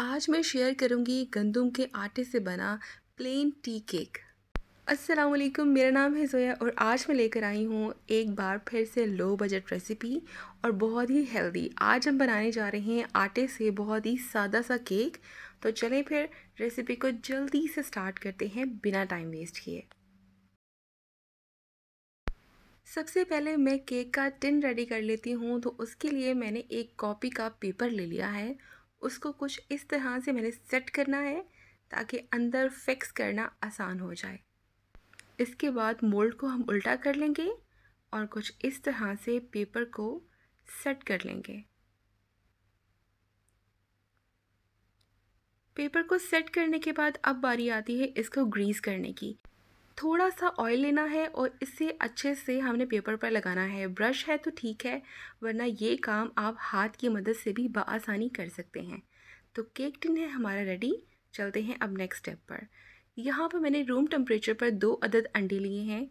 आज मैं शेयर करूंगी गंदम के आटे से बना प्लेन टी केक अस्सलाम वालेकुम मेरा नाम है जोया और आज मैं लेकर आई हूँ एक बार फिर से लो बजट रेसिपी और बहुत ही हेल्दी आज हम बनाने जा रहे हैं आटे से बहुत ही सादा सा केक तो चलें फिर रेसिपी को जल्दी से स्टार्ट करते हैं बिना टाइम वेस्ट किए सबसे पहले मैं केक का टिन रेडी कर लेती हूँ तो उसके लिए मैंने एक कॉपी का पेपर ले लिया है उसको कुछ इस तरह से मैंने सेट करना है ताकि अंदर फिक्स करना आसान हो जाए इसके बाद मोल्ड को हम उल्टा कर लेंगे और कुछ इस तरह से पेपर को सेट कर लेंगे पेपर को सेट करने के बाद अब बारी आती है इसको ग्रीस करने की थोड़ा सा ऑयल लेना है और इसे अच्छे से हमने पेपर पर लगाना है ब्रश है तो ठीक है वरना ये काम आप हाथ की मदद से भी बसानी कर सकते हैं तो केक टिन है हमारा रेडी चलते हैं अब नेक्स्ट स्टेप पर यहाँ पर मैंने रूम टेम्परेचर पर दो अदद अंडे लिए हैं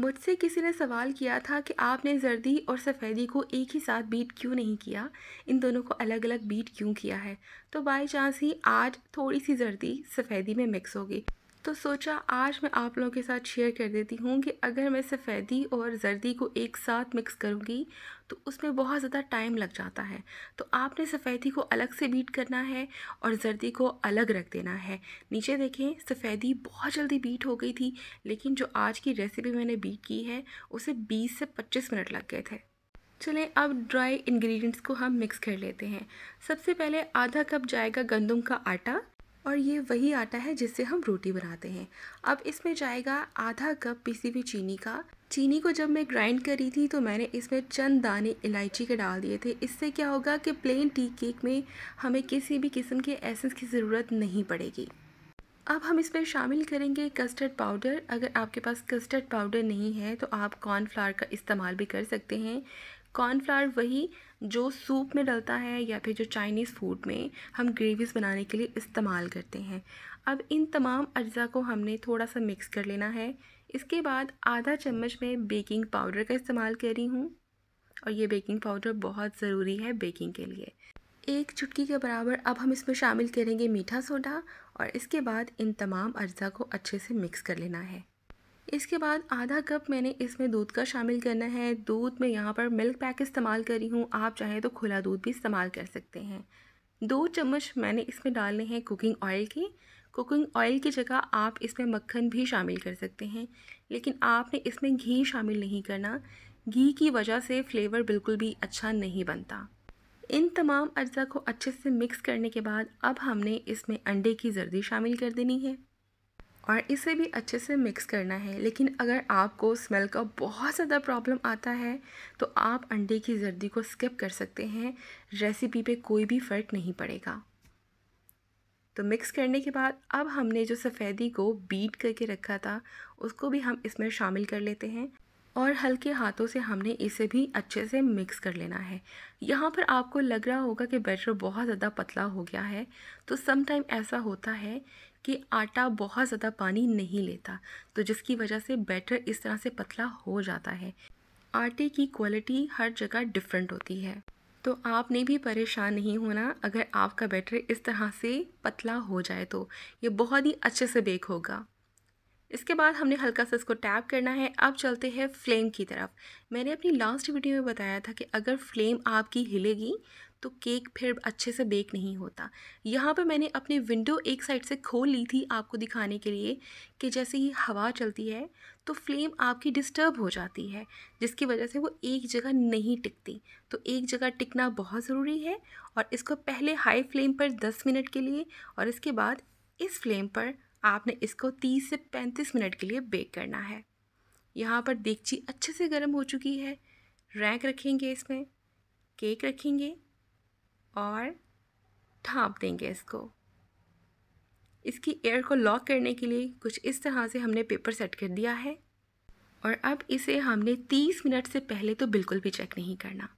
मुझसे किसी ने सवाल किया था कि आपने जर्दी और सफ़ेदी को एक ही साथ बीट क्यों नहीं किया इन दोनों को अलग अलग बीट क्यों किया है तो बाई चांस ही आज थोड़ी सी जर्दी सफ़ेदी में मिक्स होगी तो सोचा आज मैं आप लोगों के साथ शेयर कर देती हूँ कि अगर मैं सफ़ेदी और जर्दी को एक साथ मिक्स करूँगी तो उसमें बहुत ज़्यादा टाइम लग जाता है तो आपने सफ़ेदी को अलग से बीट करना है और जर्दी को अलग रख देना है नीचे देखें सफ़ेदी बहुत जल्दी बीट हो गई थी लेकिन जो आज की रेसिपी मैंने बीट की है उसे बीस से पच्चीस मिनट लग गए थे चलें अब ड्राई इन्ग्रीडियंट्स को हम मिक्स कर लेते हैं सबसे पहले आधा कप जाएगा गंदम का आटा और ये वही आटा है जिससे हम रोटी बनाते हैं अब इसमें जाएगा आधा कप पीसी हुई चीनी का चीनी को जब मैं ग्राइंड करी थी तो मैंने इसमें चंद दाने इलायची के डाल दिए थे इससे क्या होगा कि प्लेन टी केक में हमें किसी भी किस्म के एसेंस की ज़रूरत नहीं पड़ेगी अब हम इसमें शामिल करेंगे कस्टर्ड पाउडर अगर आपके पास कस्टर्ड पाउडर नहीं है तो आप कॉर्नफ्लावर का इस्तेमाल भी कर सकते हैं कॉर्नफ्लावर वही जो सूप में डलता है या फिर जो चाइनीज़ फूड में हम ग्रेवीज़ बनाने के लिए इस्तेमाल करते हैं अब इन तमाम अज्जा को हमने थोड़ा सा मिक्स कर लेना है इसके बाद आधा चम्मच में बेकिंग पाउडर का इस्तेमाल कर रही हूँ और ये बेकिंग पाउडर बहुत ज़रूरी है बेकिंग के लिए एक चुटकी के बराबर अब हम इसमें शामिल करेंगे मीठा सोडा और इसके बाद इन तमाम अज्जा को अच्छे से मिक्स कर लेना है इसके बाद आधा कप मैंने इसमें दूध का शामिल करना है दूध में यहाँ पर मिल्क पैक इस्तेमाल करी हूँ आप चाहें तो खुला दूध भी इस्तेमाल कर सकते हैं दो चम्मच मैंने इसमें डालने हैं कुकिंग ऑयल की कुकिंग ऑयल की जगह आप इसमें मक्खन भी शामिल कर सकते हैं लेकिन आपने इसमें घी शामिल नहीं करना घी की वजह से फ्लेवर बिल्कुल भी अच्छा नहीं बनता इन तमाम अज्जा को अच्छे से मिक्स करने के बाद अब हमने इसमें अंडे की जर्दी शामिल कर देनी है और इसे भी अच्छे से मिक्स करना है लेकिन अगर आपको स्मेल का बहुत ज़्यादा प्रॉब्लम आता है तो आप अंडे की जर्दी को स्किप कर सकते हैं रेसिपी पे कोई भी फ़र्क नहीं पड़ेगा तो मिक्स करने के बाद अब हमने जो सफ़ेदी को बीट करके रखा था उसको भी हम इसमें शामिल कर लेते हैं और हल्के हाथों से हमने इसे भी अच्छे से मिक्स कर लेना है यहाँ पर आपको लग रहा होगा कि बैटर बहुत ज़्यादा पतला हो गया है तो समटाइम ऐसा होता है कि आटा बहुत ज़्यादा पानी नहीं लेता तो जिसकी वजह से बैटर इस तरह से पतला हो जाता है आटे की क्वालिटी हर जगह डिफरेंट होती है तो आपने भी परेशान नहीं होना अगर आपका बैटर इस तरह से पतला हो जाए तो ये बहुत ही अच्छे से बेक होगा इसके बाद हमने हल्का सा इसको टैप करना है अब चलते हैं फ्लेम की तरफ मैंने अपनी लास्ट वीडियो में बताया था कि अगर फ्लेम आपकी हिलेगी तो केक फिर अच्छे से बेक नहीं होता यहाँ पर मैंने अपनी विंडो एक साइड से खोल ली थी आपको दिखाने के लिए कि जैसे ही हवा चलती है तो फ्लेम आपकी डिस्टर्ब हो जाती है जिसकी वजह से वो एक जगह नहीं टिकती तो एक जगह टिकना बहुत ज़रूरी है और इसको पहले हाई फ्लेम पर 10 मिनट के लिए और इसके बाद इस फ्लेम पर आपने इसको 30 से 35 मिनट के लिए बेक करना है यहाँ पर देगची अच्छे से गर्म हो चुकी है रैक रखेंगे इसमें केक रखेंगे और ढाँप देंगे इसको इसकी एयर को लॉक करने के लिए कुछ इस तरह से हमने पेपर सेट कर दिया है और अब इसे हमने 30 मिनट से पहले तो बिल्कुल भी चेक नहीं करना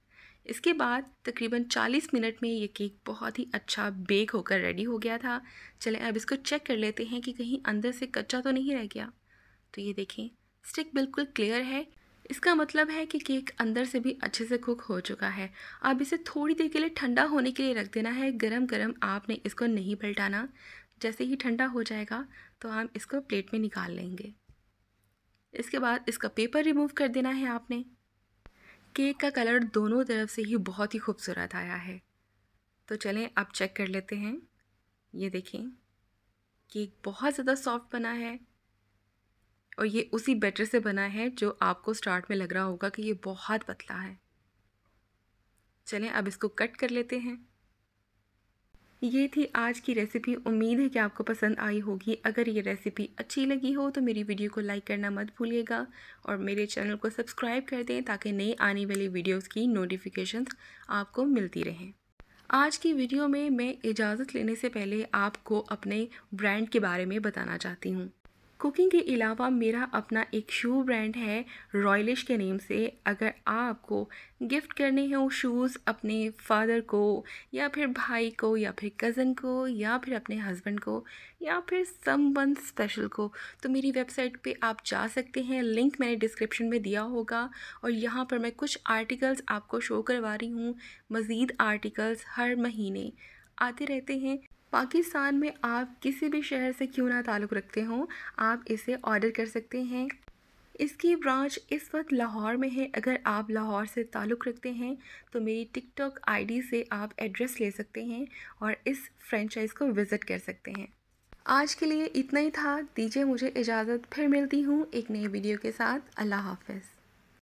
इसके बाद तकरीबन 40 मिनट में ये केक बहुत ही अच्छा बेक होकर रेडी हो गया था चलें अब इसको चेक कर लेते हैं कि कहीं अंदर से कच्चा तो नहीं रह गया तो ये देखें स्टिक बिल्कुल क्लियर है इसका मतलब है कि केक अंदर से भी अच्छे से कुक हो चुका है अब इसे थोड़ी देर के लिए ठंडा होने के लिए रख देना है गरम गरम आपने इसको नहीं पलटाना जैसे ही ठंडा हो जाएगा तो हम इसको प्लेट में निकाल लेंगे इसके बाद इसका पेपर रिमूव कर देना है आपने केक का कलर दोनों तरफ से ही बहुत ही खूबसूरत आया है तो चलें अब चेक कर लेते हैं ये देखें केक बहुत ज़्यादा सॉफ्ट बना है और ये उसी बैटर से बना है जो आपको स्टार्ट में लग रहा होगा कि ये बहुत पतला है चलें अब इसको कट कर लेते हैं ये थी आज की रेसिपी उम्मीद है कि आपको पसंद आई होगी अगर ये रेसिपी अच्छी लगी हो तो मेरी वीडियो को लाइक करना मत भूलिएगा और मेरे चैनल को सब्सक्राइब कर दें ताकि नई आने वाली वीडियोस की नोटिफिकेशंस आपको मिलती रहें आज की वीडियो में मैं इजाज़त लेने से पहले आपको अपने ब्रांड के बारे में बताना चाहती हूँ कुकिंग के अलावा मेरा अपना एक शू ब्रांड है रॉयलिश के नेम से अगर आपको गिफ्ट करने हैं वो शूज़ अपने फादर को या फिर भाई को या फिर कज़न को या फिर अपने हस्बैंड को या फिर समवन स्पेशल को तो मेरी वेबसाइट पे आप जा सकते हैं लिंक मैंने डिस्क्रिप्शन में दिया होगा और यहाँ पर मैं कुछ आर्टिकल्स आपको शो करवा रही हूँ मज़ीद आर्टिकल्स हर महीने आते रहते हैं पाकिस्तान में आप किसी भी शहर से क्यों ना ताल्लुक़ रखते हों आप इसे ऑर्डर कर सकते हैं इसकी ब्रांच इस वक्त लाहौर में है अगर आप लाहौर से ताल्लुक़ रखते हैं तो मेरी टिकटॉक आईडी से आप एड्रेस ले सकते हैं और इस फ्रेंचाइज़ को विज़िट कर सकते हैं आज के लिए इतना ही था दीजिए मुझे इजाज़त फिर मिलती हूँ एक नई वीडियो के साथ अल्लाह हाफ